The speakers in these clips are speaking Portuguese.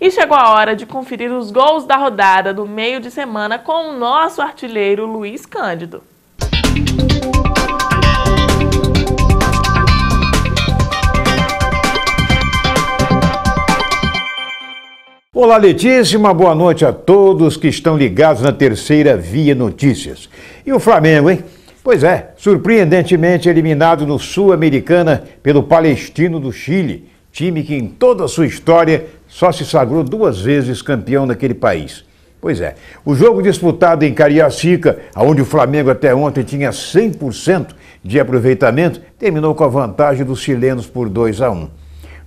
E chegou a hora de conferir os gols da rodada do meio de semana com o nosso artilheiro Luiz Cândido. Olá, Letícia, uma boa noite a todos que estão ligados na terceira Via Notícias. E o Flamengo, hein? Pois é, surpreendentemente eliminado no Sul-Americana pelo Palestino do Chile time que em toda a sua história só se sagrou duas vezes campeão daquele país. Pois é, o jogo disputado em Cariacica, onde o Flamengo até ontem tinha 100% de aproveitamento, terminou com a vantagem dos chilenos por 2 a 1.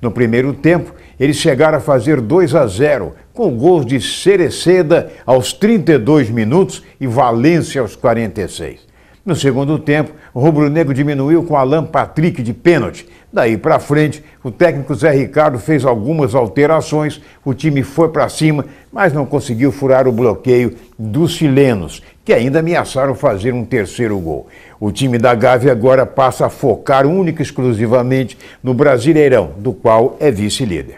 No primeiro tempo, eles chegaram a fazer 2 a 0, com gols de Cereceda aos 32 minutos e Valência aos 46. No segundo tempo, o rubro-negro diminuiu com Alan Patrick de pênalti. Daí para frente, o técnico Zé Ricardo fez algumas alterações, o time foi para cima, mas não conseguiu furar o bloqueio dos chilenos, que ainda ameaçaram fazer um terceiro gol. O time da Gávea agora passa a focar única e exclusivamente no Brasileirão, do qual é vice-líder.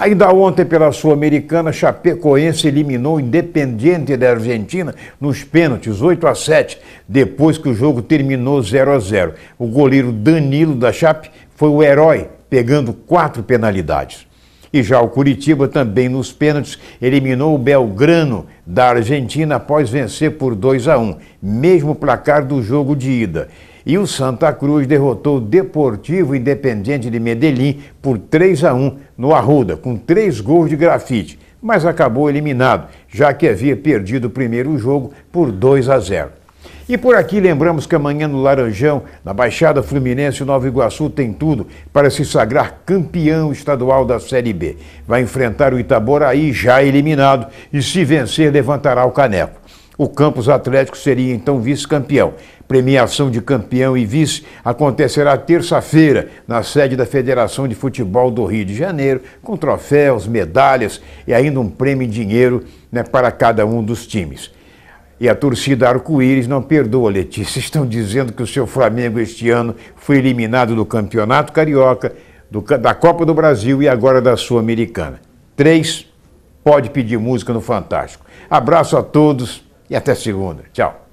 Ainda ontem, pela Sul-Americana, Chapecoense eliminou o Independiente da Argentina nos pênaltis, 8 a 7, depois que o jogo terminou 0 a 0. O goleiro Danilo da Chape foi o herói, pegando quatro penalidades. E já o Curitiba também nos pênaltis eliminou o Belgrano da Argentina após vencer por 2 a 1, mesmo placar do jogo de ida. E o Santa Cruz derrotou o Deportivo Independiente de Medellín por 3 a 1 no Arruda, com três gols de grafite, mas acabou eliminado, já que havia perdido o primeiro jogo por 2 a 0. E por aqui lembramos que amanhã no Laranjão, na Baixada Fluminense, o Nova Iguaçu tem tudo para se sagrar campeão estadual da Série B. Vai enfrentar o Itaboraí, já eliminado, e se vencer, levantará o caneco. O Campos Atlético seria então vice-campeão. Premiação de campeão e vice acontecerá terça-feira na sede da Federação de Futebol do Rio de Janeiro, com troféus, medalhas e ainda um prêmio em dinheiro né, para cada um dos times. E a torcida arco-íris não perdoa, Letícia. Estão dizendo que o seu Flamengo este ano foi eliminado do Campeonato Carioca, do, da Copa do Brasil e agora da Sul-Americana. Três, pode pedir música no Fantástico. Abraço a todos e até segunda. Tchau.